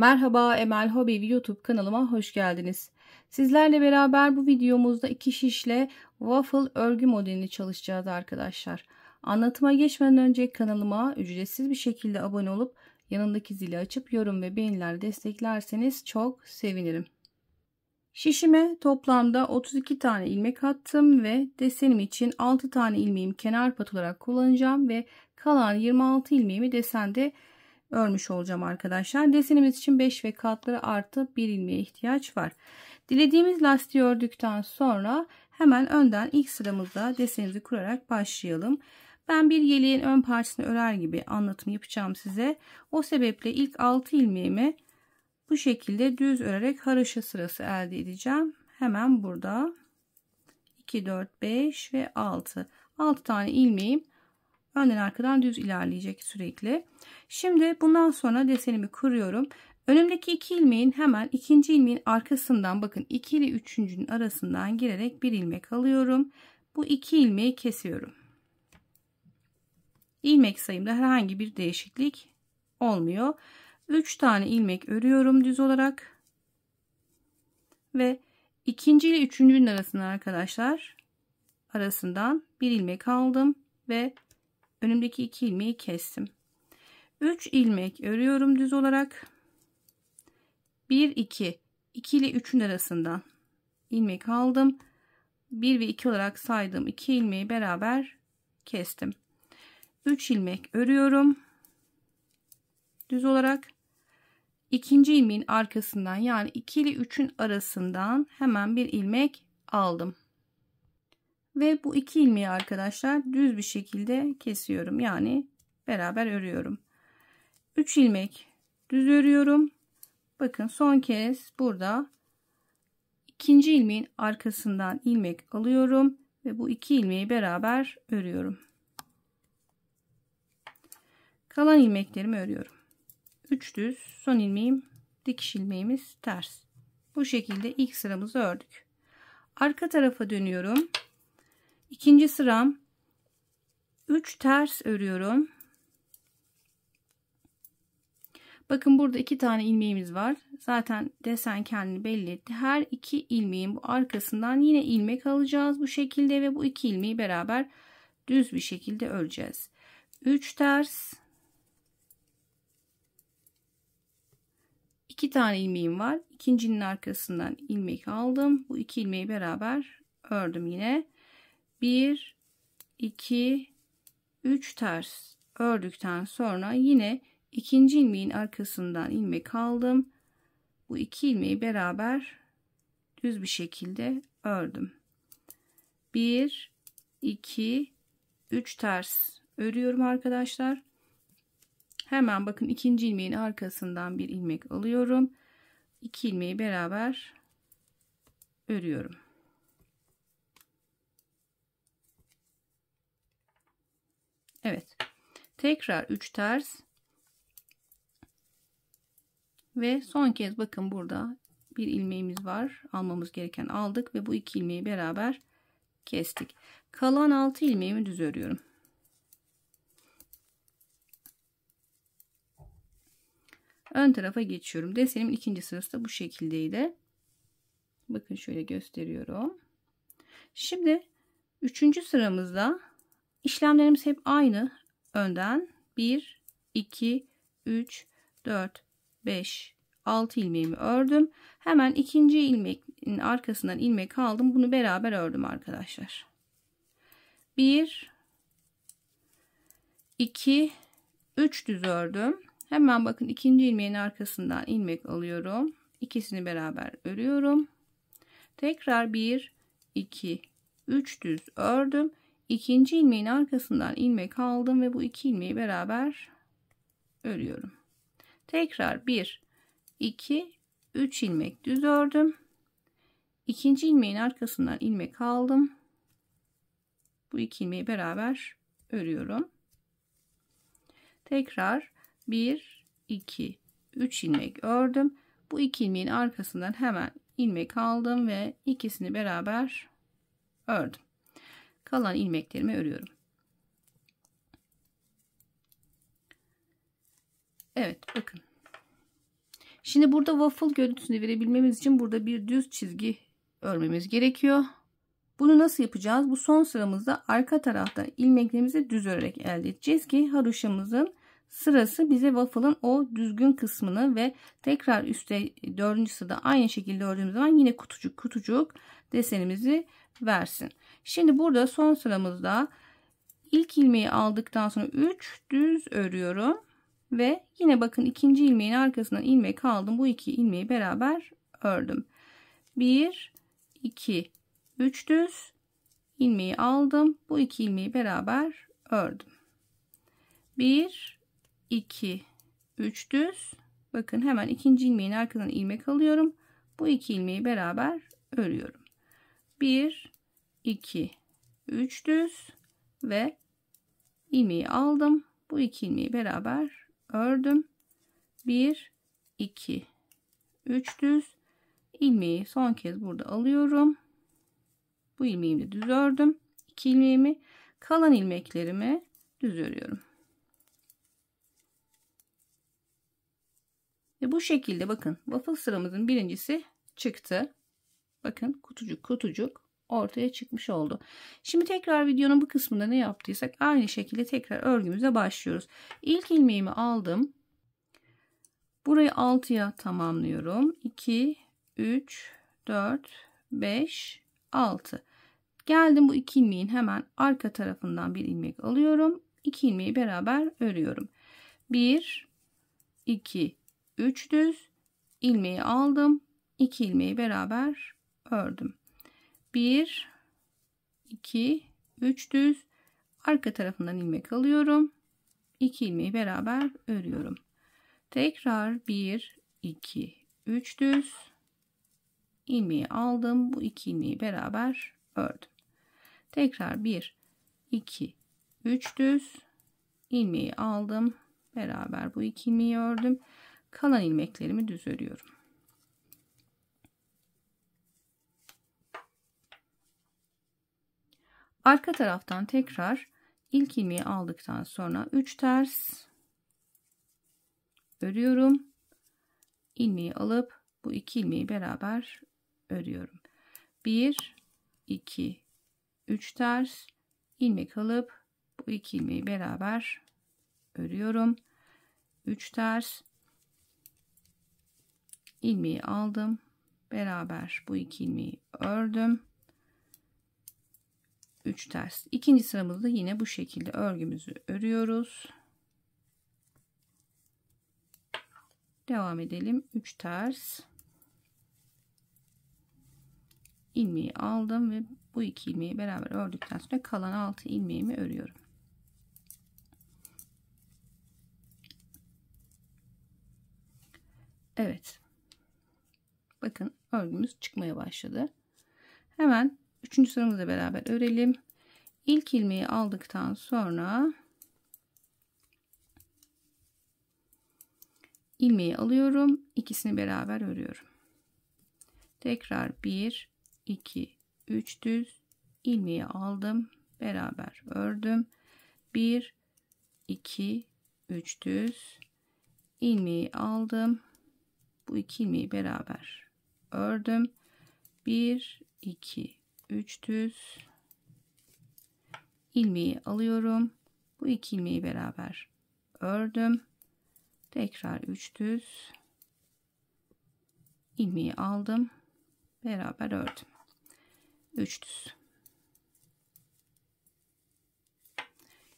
Merhaba Emel Hobi YouTube kanalıma hoş geldiniz. Sizlerle beraber bu videomuzda iki şişle waffle örgü modelini çalışacağız arkadaşlar. Anlatıma geçmeden önce kanalıma ücretsiz bir şekilde abone olup yanındaki zili açıp yorum ve beğeniler desteklerseniz çok sevinirim. Şişime toplamda 32 tane ilmek attım ve desenim için 6 tane ilmeğimi kenar pat olarak kullanacağım ve kalan 26 ilmeğimi desende örmüş olacağım arkadaşlar. Desenimiz için 5 ve katları artı 1 ilmeğe ihtiyaç var. Dilediğimiz lastiği ördükten sonra hemen önden ilk sıramızda desenimizi kurarak başlayalım. Ben bir yeleğin ön parçasını örer gibi anlatım yapacağım size. O sebeple ilk 6 ilmeğimi bu şekilde düz örerek haroşa sırası elde edeceğim. Hemen burada 2, 4, 5 ve 6. 6 tane ilmeğim. Önden arkadan düz ilerleyecek sürekli. Şimdi bundan sonra desenimi kırıyorum. Önümdeki iki ilmeğin hemen ikinci ilmeğin arkasından bakın 2 ile üçüncünün arasından girerek bir ilmek alıyorum. Bu iki ilmeği kesiyorum. İlmek sayımda herhangi bir değişiklik olmuyor. 3 tane ilmek örüyorum düz olarak. Ve ikinci ile üçüncünün arasından arkadaşlar arasından bir ilmek aldım ve önümdeki iki ilmeği kestim. 3 ilmek örüyorum düz olarak. 1 2 2 ile 3'ün arasından ilmek aldım. 1 ve 2 olarak saydığım 2 ilmeği beraber kestim. 3 ilmek örüyorum. Düz olarak ikinci ilmeğin arkasından yani 2 ile 3'ün arasından hemen bir ilmek aldım. Ve bu iki ilmeği arkadaşlar düz bir şekilde kesiyorum. Yani beraber örüyorum. 3 ilmek düz örüyorum. Bakın son kez burada ikinci ilmeğin arkasından ilmek alıyorum ve bu iki ilmeği beraber örüyorum. Kalan ilmeklerimi örüyorum. 3 düz son ilmeğim dikiş ilmeğimiz ters. Bu şekilde ilk sıramızı ördük. Arka tarafa dönüyorum ikinci sıram 3 ters örüyorum. Bakın burada iki tane ilmeğimiz var. Zaten desen kendini belli etti. Her iki ilmeğin bu arkasından yine ilmek alacağız bu şekilde ve bu iki ilmeği beraber düz bir şekilde öreceğiz. 3 ters 2 tane ilmeğim var. İkincinin arkasından ilmek aldım. Bu iki ilmeği beraber ördüm yine. 1 2 3 ters ördükten sonra yine ikinci ilmeğin arkasından ilmek aldım. Bu iki ilmeği beraber düz bir şekilde ördüm. 1 2 3 ters örüyorum arkadaşlar. Hemen bakın ikinci ilmeğin arkasından bir ilmek alıyorum. 2 ilmeği beraber örüyorum. Evet. Tekrar 3 ters. Ve son kez bakın burada bir ilmeğimiz var. Almamız gereken aldık ve bu iki ilmeği beraber kestik. Kalan 6 ilmeğimi düz örüyorum. Ön tarafa geçiyorum. Desenimin ikinci sırası da bu şekildeydi. Bakın şöyle gösteriyorum. Şimdi üçüncü sıramızda İşlemlerimiz hep aynı. Önden 1, 2, 3, 4, 5, 6 ilmeğimi ördüm. Hemen ikinci ilmeğin arkasından ilmek aldım. Bunu beraber ördüm arkadaşlar. 1, 2, 3 düz ördüm. Hemen bakın ikinci ilmeğin arkasından ilmek alıyorum. İkisini beraber örüyorum. Tekrar 1, 2, 3 düz ördüm ikinci ilmeğin arkasından ilmek aldım ve bu iki ilmeği beraber örüyorum. Tekrar 1 2 3 ilmek düz ördüm. İkinci ilmeğin arkasından ilmek aldım. Bu iki ilmeği beraber örüyorum. Tekrar 1 2 3 ilmek ördüm. Bu iki ilmeğin arkasından hemen ilmek aldım ve ikisini beraber ördüm kalan ilmeklerimi örüyorum. Evet bakın. Şimdi burada waffle görüntüsünü verebilmemiz için burada bir düz çizgi örmemiz gerekiyor. Bunu nasıl yapacağız? Bu son sıramızda arka tarafta ilmeklerimizi düz örerek elde edeceğiz ki haroşamızın sırası bize waffle'ın o düzgün kısmını ve tekrar üstte dördüncü sırada aynı şekilde ördüğümüz zaman yine kutucuk kutucuk desenimizi versin. Şimdi burada son sıramızda ilk ilmeği aldıktan sonra 3 düz örüyorum ve yine bakın ikinci ilmeğin arkasından ilmek aldım. Bu iki ilmeği beraber ördüm. 1 2 3 düz ilmeği aldım. Bu iki ilmeği beraber ördüm. 1 2 3 düz bakın hemen ikinci ilmeğin arkasından ilmek alıyorum. Bu iki ilmeği beraber örüyorum. 1 2 3 düz ve ilmeği aldım. Bu iki ilmeği beraber ördüm. 1 2 3 düz ilmeği son kez burada alıyorum. Bu ilmeğimi düz ördüm. 2 ilmeğimi kalan ilmeklerimi düz örüyorum. Ve bu şekilde bakın waffle sıramızın birincisi çıktı. Bakın kutucuk kutucuk ortaya çıkmış oldu. Şimdi tekrar videonun bu kısmında ne yaptıysak aynı şekilde tekrar örgümüze başlıyoruz. İlk ilmeğimi aldım. Burayı 6'ya tamamlıyorum. 2, 3, 4, 5, 6. Geldim bu iki ilmeğin hemen arka tarafından bir ilmek alıyorum. 2 ilmeği beraber örüyorum. 1, 2, 3 düz ilmeği aldım. 2 ilmeği beraber ördüm. 1 2 3 düz arka tarafından ilmek alıyorum. 2 ilmeği beraber örüyorum. Tekrar 1 2 3 düz ilmeği aldım. Bu iki ilmeği beraber ördüm. Tekrar 1 2 3 düz ilmeği aldım. Beraber bu iki ilmeği ördüm. Kalan ilmeklerimi düz örüyorum. Arka taraftan tekrar ilk ilmeği aldıktan sonra 3 ters örüyorum. ilmeği alıp bu iki ilmeği beraber örüyorum. 1 2 3 ters ilmek alıp bu iki ilmeği beraber örüyorum. 3 ters ilmeği aldım. Beraber bu iki ilmeği ördüm. 3 ters. İkinci sıramızda yine bu şekilde örgümüzü örüyoruz. Devam edelim. 3 ters. ilmeği aldım ve bu iki ilmeği beraber ördükten sonra kalan 6 ilmeğimi örüyorum. Evet. Bakın örgümüz çıkmaya başladı. Hemen Üçüncü sıramızla beraber örelim. İlk ilmeği aldıktan sonra ilmeği alıyorum. ikisini beraber örüyorum. Tekrar 1, 2, 3 düz ilmeği aldım. Beraber ördüm. 1, 2, 3 düz ilmeği aldım. Bu iki ilmeği beraber ördüm. 1, 2, 3 düz ilmeği alıyorum. Bu iki ilmeği beraber ördüm. Tekrar 3 düz ilmeği aldım. Beraber ördüm. 3 düz.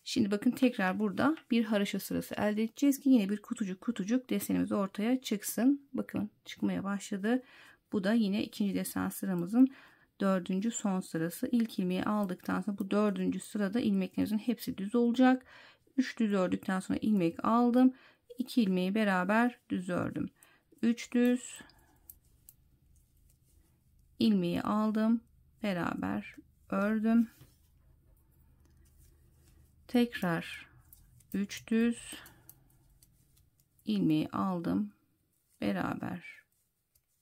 Şimdi bakın tekrar burada bir haroşa sırası elde edeceğiz ki yine bir kutucuk kutucuk desenimiz ortaya çıksın. Bakın çıkmaya başladı. Bu da yine ikinci desen sıramızın dördüncü son sırası. ilk ilmeği aldıktan sonra bu dördüncü sırada ilmeklerinizin hepsi düz olacak. Üç düz ördükten sonra ilmek aldım. 2 ilmeği beraber düz ördüm. Üç düz ilmeği aldım. Beraber ördüm. Tekrar üç düz ilmeği aldım. Beraber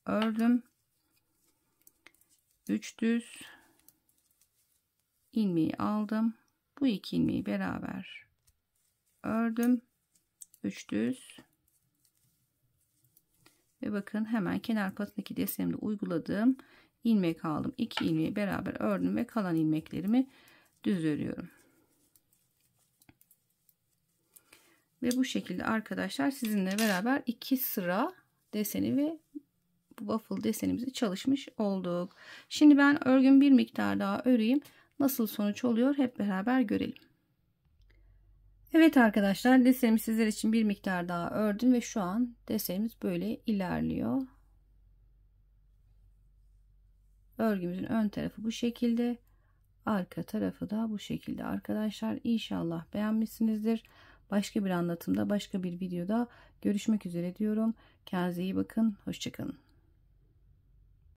ördüm. 3 düz ilmeği aldım. Bu iki ilmeği beraber ördüm. 3 düz ve bakın hemen kenar patındaki desenimde uyguladığım ilmek aldım. 2 ilmeği beraber ördüm ve kalan ilmeklerimi düz örüyorum. Ve bu şekilde arkadaşlar sizinle beraber iki sıra deseni ve waffle desenimizi çalışmış olduk. Şimdi ben örgün bir miktar daha öreyim. Nasıl sonuç oluyor hep beraber görelim. Evet arkadaşlar desenimi sizler için bir miktar daha ördüm ve şu an desenimiz böyle ilerliyor. Örgümüzün ön tarafı bu şekilde. Arka tarafı da bu şekilde arkadaşlar. İnşallah beğenmişsinizdir. Başka bir anlatımda başka bir videoda görüşmek üzere diyorum. Kendinize iyi bakın. Hoşçakalın.